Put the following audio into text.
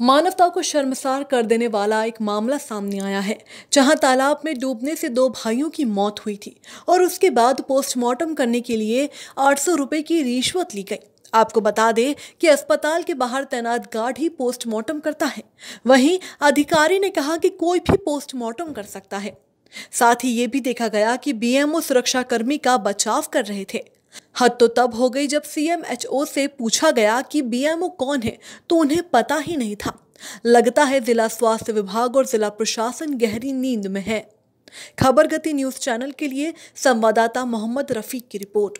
मानवता को शर्मसार कर देने वाला एक मामला सामने आया है जहां तालाब में डूबने से दो भाइयों की मौत हुई थी और उसके बाद पोस्टमार्टम करने के लिए आठ सौ रुपये की रिश्वत ली गई आपको बता दें कि अस्पताल के बाहर तैनात गार्ड ही पोस्टमार्टम करता है वहीं अधिकारी ने कहा कि कोई भी पोस्टमार्टम कर सकता है साथ ही ये भी देखा गया कि बीएमओ सुरक्षाकर्मी का बचाव कर रहे थे हद तो तब हो गई जब सीएमएचओ से पूछा गया कि बीएमओ कौन है तो उन्हें पता ही नहीं था लगता है जिला स्वास्थ्य विभाग और जिला प्रशासन गहरी नींद में है खबर गति न्यूज चैनल के लिए संवाददाता मोहम्मद रफीक की रिपोर्ट